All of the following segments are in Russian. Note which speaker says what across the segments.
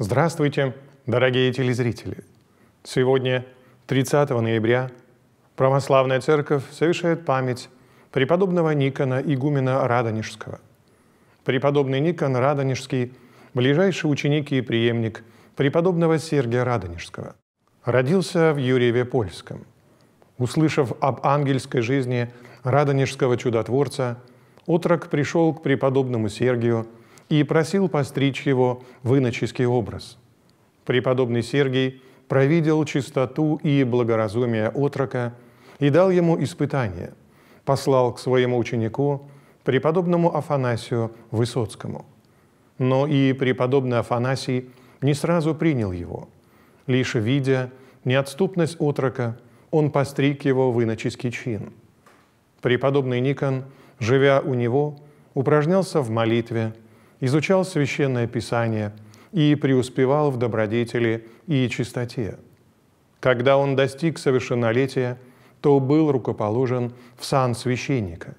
Speaker 1: Здравствуйте, дорогие телезрители! Сегодня, 30 ноября, Православная Церковь совершает память преподобного Никона Игумена Радонежского. Преподобный Никон Радонежский – ближайший ученик и преемник преподобного Сергия Радонежского. Родился в Юрьеве Польском. Услышав об ангельской жизни Радонежского чудотворца, отрок пришел к преподобному Сергию – и просил постричь его в иноческий образ. Преподобный Сергий провидел чистоту и благоразумие отрока и дал ему испытание, послал к своему ученику, преподобному Афанасию Высоцкому. Но и преподобный Афанасий не сразу принял его. Лишь видя неотступность отрока, он постриг его в иноческий чин. Преподобный Никон, живя у него, упражнялся в молитве – изучал Священное Писание и преуспевал в добродетели и чистоте. Когда он достиг совершеннолетия, то был рукоположен в сан священника.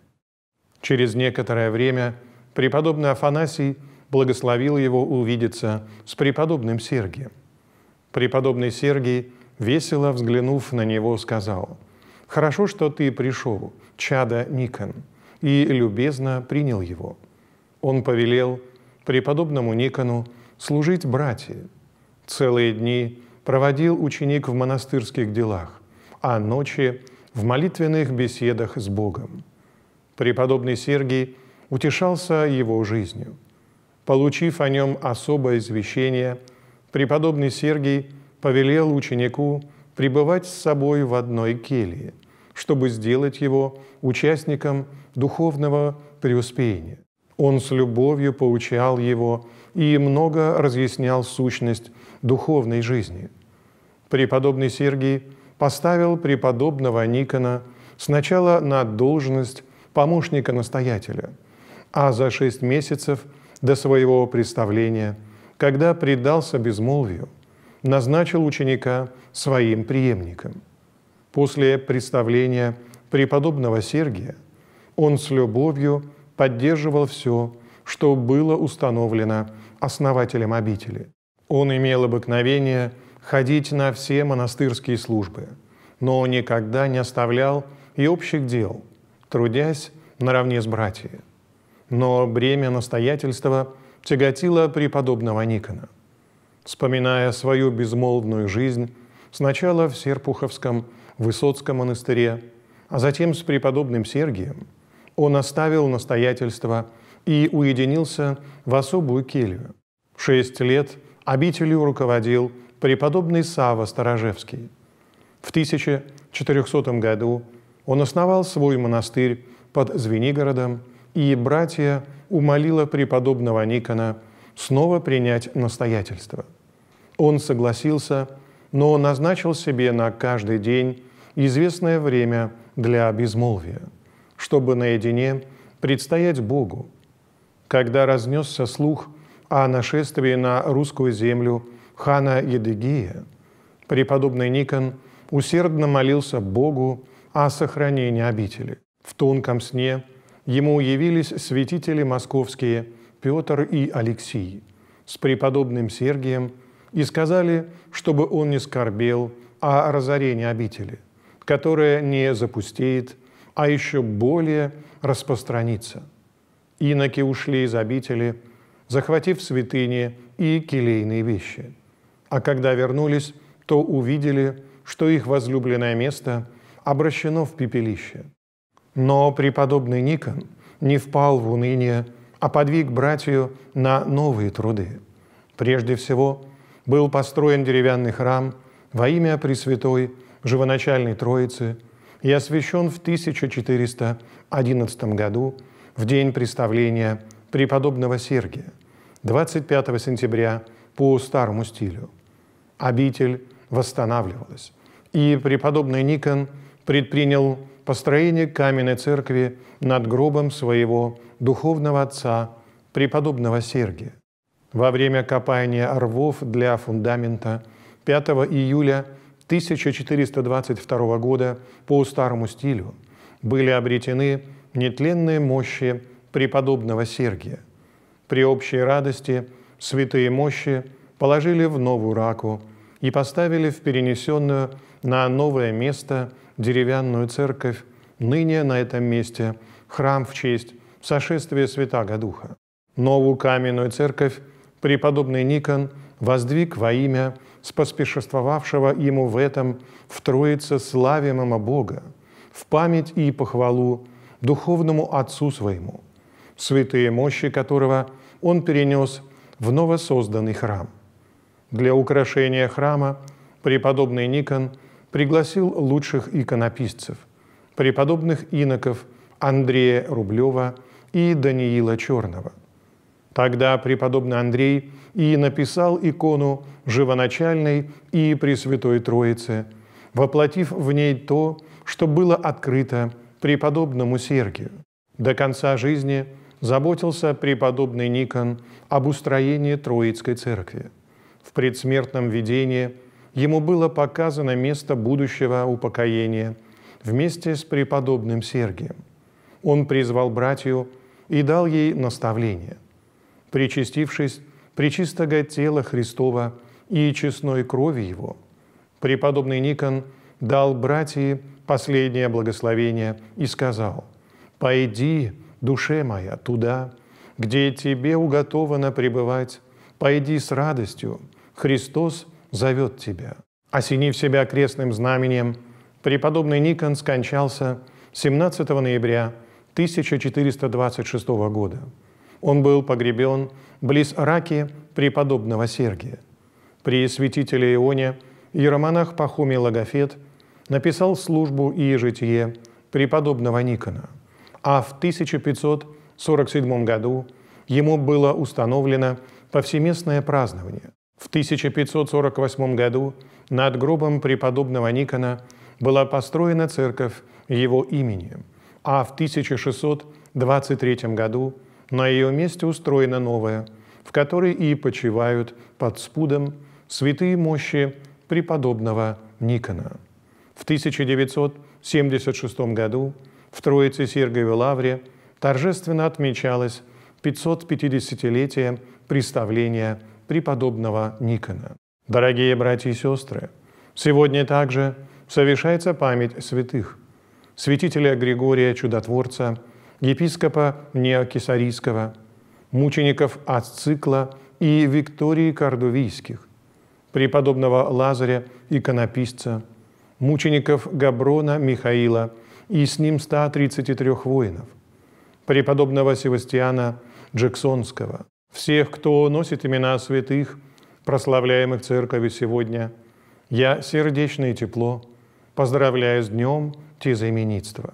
Speaker 1: Через некоторое время преподобный Афанасий благословил его увидеться с преподобным Сергием. Преподобный Сергий, весело взглянув на него, сказал, «Хорошо, что ты пришел, чада Никон», и любезно принял его. Он повелел преподобному Никону служить братья. Целые дни проводил ученик в монастырских делах, а ночи – в молитвенных беседах с Богом. Преподобный Сергий утешался его жизнью. Получив о нем особое извещение, преподобный Сергий повелел ученику пребывать с собой в одной келье, чтобы сделать его участником духовного преуспеяния. Он с любовью поучал его и много разъяснял сущность духовной жизни. Преподобный Сергий поставил преподобного Никона сначала на должность помощника настоятеля, а за шесть месяцев до своего представления, когда предался безмолвию, назначил ученика своим преемником. После представления преподобного Сергия он с любовью – поддерживал все, что было установлено основателем обители. Он имел обыкновение ходить на все монастырские службы, но никогда не оставлял и общих дел, трудясь наравне с братьями. Но бремя настоятельства тяготило преподобного Никона. Вспоминая свою безмолвную жизнь, сначала в Серпуховском Высоцком монастыре, а затем с преподобным Сергием – он оставил настоятельство и уединился в особую келью. Шесть лет обителью руководил преподобный Сава Сторожевский. В 1400 году он основал свой монастырь под Звенигородом, и братья умолила преподобного Никона снова принять настоятельство. Он согласился, но назначил себе на каждый день известное время для безмолвия – чтобы наедине предстоять Богу. Когда разнесся слух о нашествии на русскую землю хана Едыгия, преподобный Никон усердно молился Богу о сохранении обители. В тонком сне ему явились святители московские Петр и Алексий с преподобным Сергием и сказали, чтобы он не скорбел о разорении обители, которая не запустеет – а еще более распространиться. Иноки ушли из обители, захватив святыни и келейные вещи. А когда вернулись, то увидели, что их возлюбленное место обращено в пепелище. Но преподобный Никон не впал в уныние, а подвиг братью на новые труды. Прежде всего, был построен деревянный храм во имя Пресвятой Живоначальной Троицы – и освящен в 1411 году в день представления преподобного Сергия, 25 сентября по старому стилю. Обитель восстанавливалась, и преподобный Никон предпринял построение каменной церкви над гробом своего духовного отца, преподобного Сергия. Во время копания рвов для фундамента 5 июля – 1422 года по старому стилю были обретены нетленные мощи преподобного Сергия. При общей радости святые мощи положили в новую раку и поставили в перенесенную на новое место деревянную церковь, ныне на этом месте храм в честь сошествия Святаго Духа. Новую каменную церковь преподобный Никон – воздвиг во имя споспешествовавшего ему в этом в Троице славимого Бога, в память и похвалу духовному Отцу своему, святые мощи которого он перенес в новосозданный храм. Для украшения храма преподобный Никон пригласил лучших иконописцев, преподобных иноков Андрея Рублева и Даниила Черного – Тогда преподобный Андрей и написал икону живоначальной и Пресвятой Троицы, воплотив в ней то, что было открыто преподобному Сергию. До конца жизни заботился преподобный Никон об устроении Троицкой Церкви. В предсмертном видении ему было показано место будущего упокоения вместе с преподобным Сергием. Он призвал братью и дал ей наставление – причастившись причистого тела Христова и честной крови Его, преподобный Никон дал братьям последнее благословение и сказал, «Пойди, душе моя, туда, где тебе уготовано пребывать, пойди с радостью, Христос зовет тебя». Осенив себя крестным знаменем, преподобный Никон скончался 17 ноября 1426 года – он был погребен близ раки преподобного Сергия. При святителе Ионе иеромонах Пахомий Логофет написал службу и житие преподобного Никона, а в 1547 году ему было установлено повсеместное празднование. В 1548 году над гробом преподобного Никона была построена церковь его имени, а в 1623 году – на ее месте устроена новая, в которой и почивают под спудом святые мощи преподобного Никона. В 1976 году в Троице Сергиевой Лавре торжественно отмечалось 550-летие представления преподобного Никона. Дорогие братья и сестры, сегодня также совершается память святых, святителя Григория Чудотворца – епископа Неокесарийского, мучеников Асцикла и Виктории Кордувийских, преподобного Лазаря иконописца, мучеников Габрона Михаила и с ним 133 воинов, преподобного Севастиана Джексонского, всех, кто носит имена святых, прославляемых Церковью сегодня, я сердечное тепло поздравляю с днем тезаименитства.